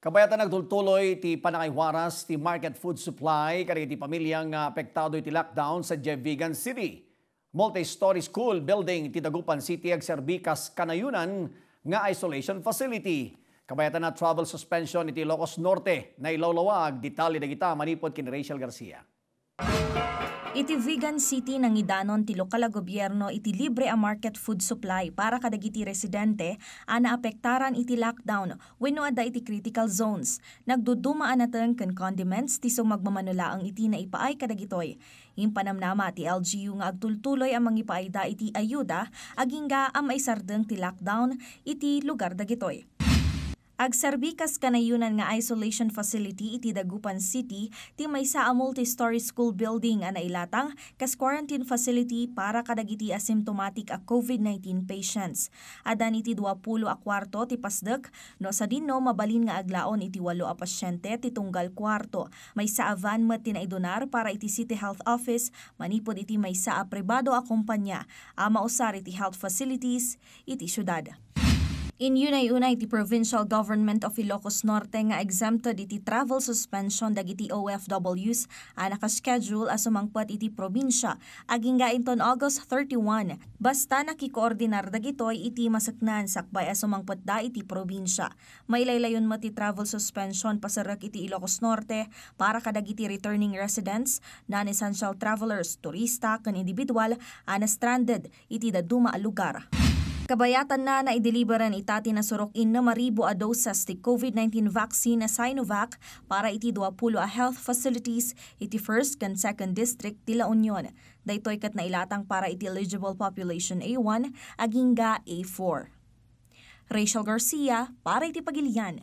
Kabayatan nagtultuloy ti panakaiwaras ti market food supply kari ti pamilyang nga ah, apektado iti lockdown sa Jevigan City. Multi-story school building ti Dagupan City ag Servicas kanayunan nga isolation facility. Kabayatan na travel suspension iti Ilocos Norte na ilawlawag detalye dagita manipod kin Rachel Garcia. Iti vegan city ng idanon ti lokal gobyerno iti libre a market food supply para kadagiti residente a naapektaran iti lockdown wenno ada iti critical zones. Nagdudumaan nateng ken condiments ti sumagmamanula ang iti na ipaay kadagitoy. Impanamnama ti LGU nga agtultuloy ang mangipaayda iti ayuda aging ga ay sardeng ti lockdown iti lugar dagitoy. Ag Sarbikas kanayunan nga isolation facility iti Dagupan City ti maysa a multi-story school building a nailatang kas quarantine facility para kadagiti asymptomatic a COVID-19 patients. Adan iti 20 a kwarto ti pasdek no sa dinno mabalin nga aglaon iti 8 a pasyente ti tunggal kwarto. Maysa a van met ti naidonar para iti City Health Office manipod iti maysa a pribado a kumpanya a mausar iti health facilities iti syudad. Iniunay-unay ti Provincial Government of Ilocos Norte nga exempted iti travel suspension dagiti OFWs a nakaschedule as umangpat iti probinsya aging gainton August 31 basta nakikoordinar dagitoy iti masaknan sakbay as umangpat da iti probinsya. Mailaylayon mo ti travel suspension pasarak iti Ilocos Norte para kadagiti returning residents, non-essential travelers, turista, kan individual, ana stranded iti daduma a lugar. Kabayatan na naideliveran itati na surokin na maribo a dosas ti COVID-19 vaccine na Sinovac para iti 20 a health facilities iti 1st and 2nd district ti La Union. Daytoy kat na ilatang para iti eligible population A1 aging ga A4. Rachel Garcia para iti pagilian.